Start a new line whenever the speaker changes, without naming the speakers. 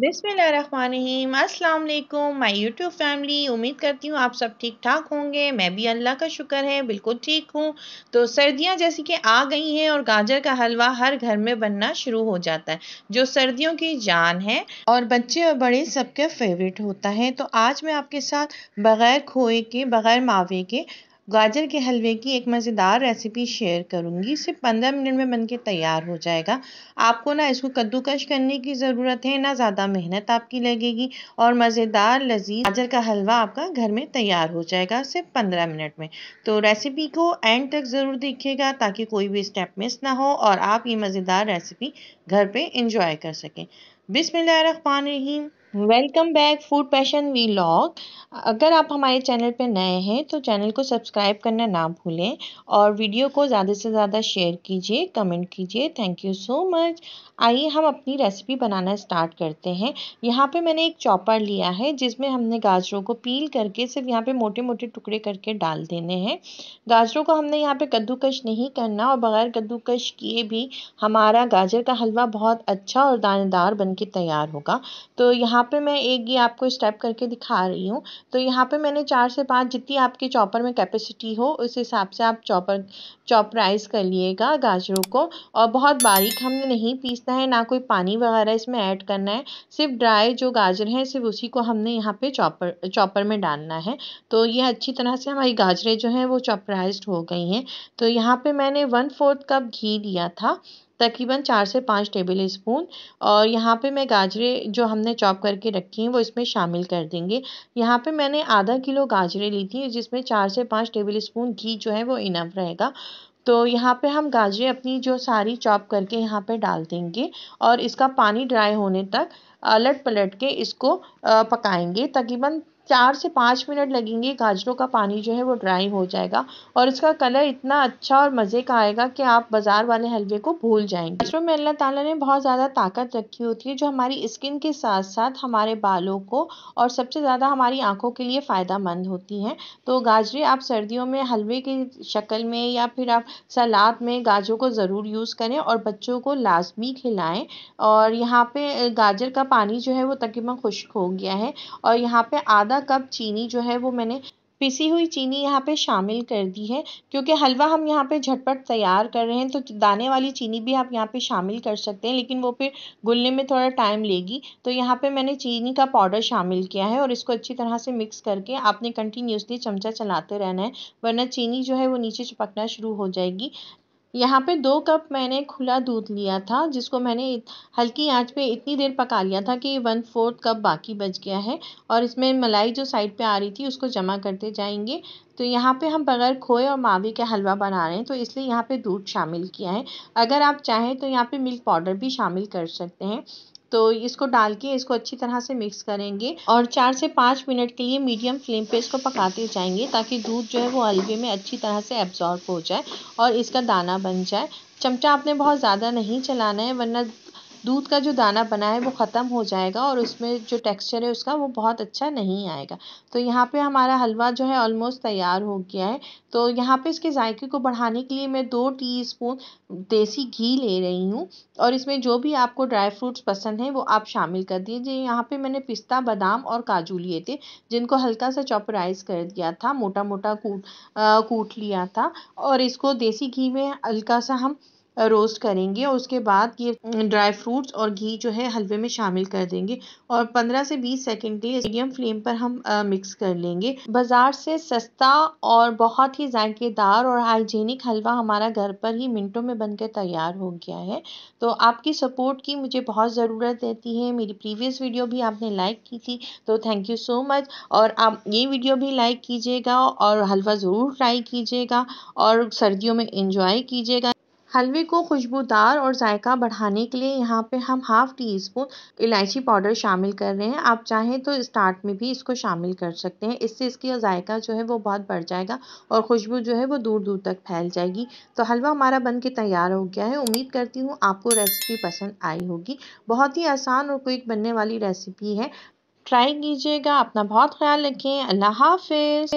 बिसमीम अल्लाम my YouTube family उम्मीद करती हूँ आप सब ठीक ठाक होंगे मैं भी अल्लाह का शुक्र है बिल्कुल ठीक हूँ तो सर्दियाँ जैसी कि आ गई हैं और गाजर का हलवा हर घर में बनना शुरू हो जाता है जो सर्दियों की जान है और बच्चे और बड़े सबके फेवरेट होता है तो आज मैं आपके साथ बग़ैर खोए के बग़ैर मावे के गाजर के हलवे की एक मज़ेदार रेसिपी शेयर करूँगी सिर्फ पंद्रह मिनट में बनके तैयार हो जाएगा आपको ना इसको कद्दूकश करने की ज़रूरत है ना ज़्यादा मेहनत आपकी लगेगी और मज़ेदार लजीज गाजर का हलवा आपका घर में तैयार हो जाएगा सिर्फ पंद्रह मिनट में तो रेसिपी को एंड तक ज़रूर देखिएगा ताकि कोई भी स्टेप मिस ना हो और आप ये मज़ेदार रेसिपी घर पर इंजॉय कर सकें Rahim welcome back food passion vlog अगर आप हमारे चैनल पर नए हैं तो चैनल को सब्सक्राइब करना ना भूलें और वीडियो को ज़्यादा से ज़्यादा शेयर कीजिए कमेंट कीजिए थैंक यू सो मच आइए हम अपनी रेसिपी बनाना स्टार्ट करते हैं यहाँ पे मैंने एक चॉपर लिया है जिसमें हमने गाजरों को पील करके सिर्फ यहाँ पे मोटे मोटे टुकड़े करके डाल देने हैं गाजरों को हमने यहाँ पे कद्दूकश नहीं करना और बगैर कद्दूकश किए भी हमारा गाजर का हलवा बहुत अच्छा और दानेदार बन के तैयार होगा तो यहाँ यहाँ पे मैं एक ये आपको स्टेप करके दिखा रही हूँ तो यहाँ पे मैंने चार से पाँच जितनी आपके चॉपर में कैपेसिटी हो उस हिसाब से आप चॉपर चॉपराइज कर लिएगा गाजरों को और बहुत बारीक हमने नहीं पीसना है ना कोई पानी वगैरह इसमें ऐड करना है सिर्फ ड्राई जो गाजर है सिर्फ उसी को हमने यहाँ पे चॉपर चॉपर में डालना है तो ये अच्छी तरह से हमारी गाजरें जो हैं वो चॉपराइज हो गई हैं तो यहाँ पे मैंने वन फोर्थ कप घी लिया था तकरीबन चार से पाँच टेबल स्पून और यहाँ पे मैं गाजरें जो हमने चॉप करके रखी हैं वो इसमें शामिल कर देंगे यहाँ पे मैंने आधा किलो गाजरें ली थी जिसमें चार से पाँच टेबल स्पून घी जो है वो इनफ रहेगा तो यहाँ पे हम गाजरें अपनी जो सारी चॉप करके यहाँ पे डाल देंगे और इसका पानी ड्राई होने तक अलट पलट के इसको पकाएंगे तकरीबन चार से पाँच मिनट लगेंगे गाजरों का पानी जो है वो ड्राई हो जाएगा और इसका कलर इतना अच्छा और मज़े का आएगा कि आप बाज़ार वाले हलवे को भूल जाएंगे गाजरों में अल्लाह ताला ने बहुत ज़्यादा ताकत रखी होती है जो हमारी स्किन के साथ साथ हमारे बालों को और सबसे ज़्यादा हमारी आँखों के लिए फ़ायदा होती हैं तो गाजरें आप सर्दियों में हलवे की शक्ल में या फिर आप सलाद में गाजरों को ज़रूर यूज़ करें और बच्चों को लाजमी खिलाएं और यहाँ पर गाजर का पानी जो है वो तकरीबन खुश्क हो गया है और यहाँ पर आधा कप चीनी जो है वो मैंने पिसी हुई चीनी यहाँ पे शामिल कर दी है क्योंकि हलवा हम यहाँ पे झटपट तैयार कर रहे हैं तो दाने वाली चीनी भी आप यहाँ पे शामिल कर सकते हैं लेकिन वो फिर घुलने में थोड़ा टाइम लेगी तो यहाँ पे मैंने चीनी का पाउडर शामिल किया है और इसको अच्छी तरह से मिक्स करके आपने कंटिन्यूसली चमचा चलाते रहना है वरना चीनी जो है वो नीचे चिपकना शुरू हो जाएगी यहाँ पे दो कप मैंने खुला दूध लिया था जिसको मैंने हल्की आंच पे इतनी देर पका लिया था कि वन फोर्थ कप बाकी बच गया है और इसमें मलाई जो साइड पे आ रही थी उसको जमा करते जाएंगे तो यहाँ पे हम बगैर खोए और मावे का हलवा बना रहे हैं तो इसलिए यहाँ पे दूध शामिल किया है अगर आप चाहें तो यहाँ पे मिल्क पाउडर भी शामिल कर सकते हैं तो इसको डाल के इसको अच्छी तरह से मिक्स करेंगे और चार से पाँच मिनट के लिए मीडियम फ्लेम पे इसको पकाते जाएंगे ताकि दूध जो है वो हलवे में अच्छी तरह से एब्जॉर्ब हो जाए और इसका दाना बन जाए चमचा आपने बहुत ज़्यादा नहीं चलाना है वरना दूध का जो दाना बना है वो ख़त्म हो जाएगा और उसमें जो टेक्सचर है उसका वो बहुत अच्छा नहीं आएगा तो यहाँ पे हमारा हलवा जो है ऑलमोस्ट तैयार हो गया है तो यहाँ पे इसके जायके को बढ़ाने के लिए मैं दो टीस्पून देसी घी ले रही हूँ और इसमें जो भी आपको ड्राई फ्रूट्स पसंद हैं वो आप शामिल कर दीजिए यहाँ पर मैंने पिस्ता बादाम और काजू लिए थे जिनको हल्का सा चॉपराइज कर दिया था मोटा मोटा कूट कूट लिया था और इसको देसी घी में हल्का सा हम रोस्ट करेंगे और उसके बाद ये ड्राई फ्रूट्स और घी जो है हलवे में शामिल कर देंगे और 15 से 20 सेकंड के लिए मीडियम फ्लेम पर हम आ, मिक्स कर लेंगे बाजार से सस्ता और बहुत ही जायकेदार और हाइजीनिक हलवा हमारा घर पर ही मिनटों में बनकर तैयार हो गया है तो आपकी सपोर्ट की मुझे बहुत ज़रूरत रहती है मेरी प्रीवियस वीडियो भी आपने लाइक की थी तो थैंक यू सो मच और आप ये वीडियो भी लाइक कीजिएगा और हलवा ज़रूर ट्राई कीजिएगा और सर्दियों में इंजॉय कीजिएगा हलवे को खुशबूदार और जायका बढ़ाने के लिए यहाँ पे हम हाफ़ टी स्पून इलायची पाउडर शामिल कर रहे हैं आप चाहें तो स्टार्ट में भी इसको शामिल कर सकते हैं इससे इसकी जायका जो है वो बहुत बढ़ जाएगा और खुशबू जो है वो दूर दूर तक फैल जाएगी तो हलवा हमारा बन के तैयार हो गया है उम्मीद करती हूँ आपको रेसिपी पसंद आई होगी बहुत ही आसान और क्विक बनने वाली रेसिपी है ट्राई कीजिएगा अपना बहुत ख्याल रखें अल्लाह हाफिज़